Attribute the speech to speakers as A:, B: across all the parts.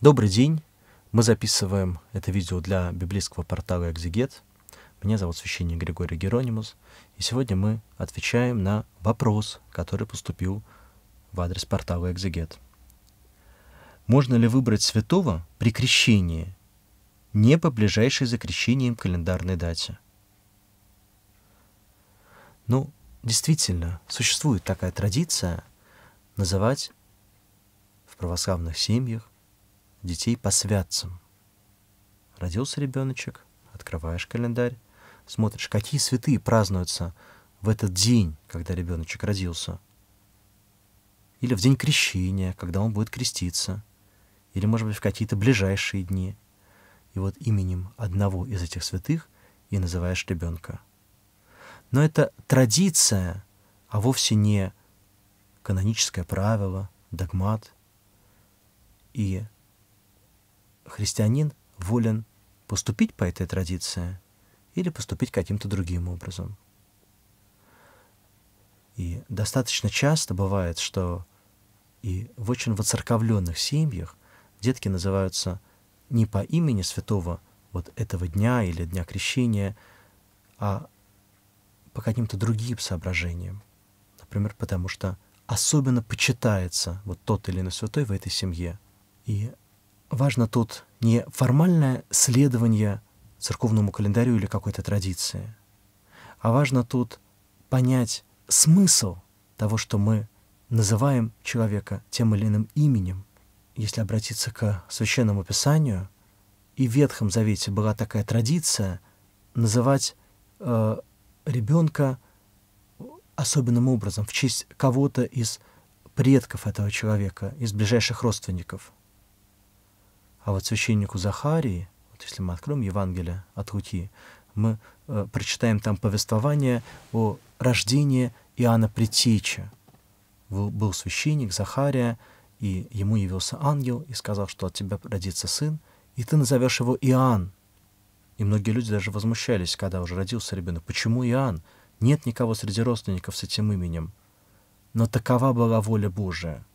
A: Добрый день. Мы записываем это видео для библейского портала «Экзегет». Меня зовут священник Григорий Геронимус. И сегодня мы отвечаем на вопрос, который поступил в адрес портала «Экзегет». Можно ли выбрать святого при крещении, не по ближайшей за крещением календарной дате? Ну, действительно, существует такая традиция называть в православных семьях детей по святцам. Родился ребеночек, открываешь календарь, смотришь, какие святые празднуются в этот день, когда ребеночек родился. Или в день крещения, когда он будет креститься. Или, может быть, в какие-то ближайшие дни. И вот именем одного из этих святых и называешь ребенка. Но это традиция, а вовсе не каноническое правило, догмат. И христианин волен поступить по этой традиции или поступить каким-то другим образом. И достаточно часто бывает, что и в очень воцерковленных семьях детки называются не по имени святого вот этого дня или дня крещения, а по каким-то другим соображениям. Например, потому что особенно почитается вот тот или иной святой в этой семье. И важно тут не формальное следование церковному календарю или какой-то традиции, а важно тут понять смысл того, что мы называем человека тем или иным именем. Если обратиться к Священному Писанию, и в Ветхом Завете была такая традиция называть э, ребенка особенным образом, в честь кого-то из предков этого человека, из ближайших родственников – а вот священнику Захарии, вот если мы откроем Евангелие от Луки, мы э, прочитаем там повествование о рождении Иоанна Притеча. Был, был священник Захария, и ему явился ангел и сказал, что от тебя родится сын, и ты назовешь его Иоанн. И многие люди даже возмущались, когда уже родился ребенок. Почему Иоанн? Нет никого среди родственников с этим именем. Но такова была воля Божия —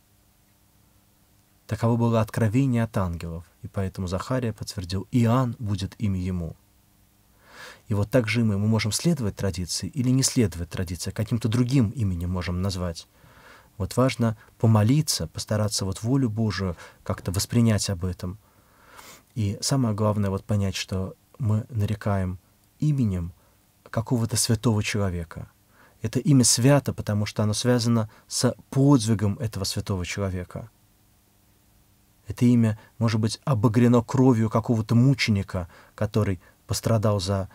A: Таково было откровение от ангелов, и поэтому Захария подтвердил, Иоанн будет имя ему. И вот так же мы, мы можем следовать традиции или не следовать традиции, а каким-то другим именем можем назвать. Вот важно помолиться, постараться вот волю Божию как-то воспринять об этом. И самое главное вот понять, что мы нарекаем именем какого-то святого человека. Это имя свято, потому что оно связано с подвигом этого святого человека — это имя может быть обогрено кровью какого-то мученика, который пострадал за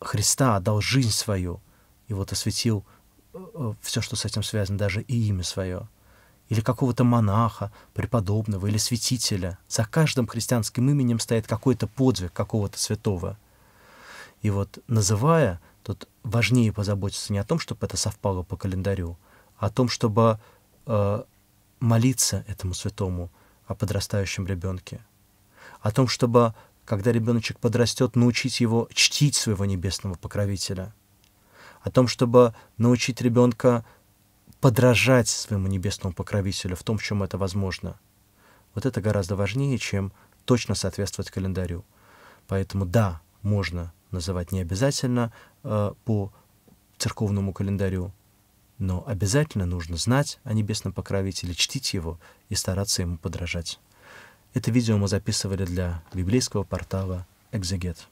A: Христа, отдал жизнь свою и вот осветил э, э, все, что с этим связано, даже и имя свое. Или какого-то монаха, преподобного, или святителя. За каждым христианским именем стоит какой-то подвиг какого-то святого. И вот называя, тут важнее позаботиться не о том, чтобы это совпало по календарю, а о том, чтобы э, молиться этому святому – о подрастающем ребенке, о том, чтобы, когда ребеночек подрастет, научить его чтить своего небесного покровителя, о том, чтобы научить ребенка подражать своему небесному покровителю в том, в чем это возможно. Вот это гораздо важнее, чем точно соответствовать календарю. Поэтому да, можно называть не обязательно э, по церковному календарю, но обязательно нужно знать о небесном покровителе, чтить его и стараться ему подражать. Это видео мы записывали для библейского портала «Экзегет».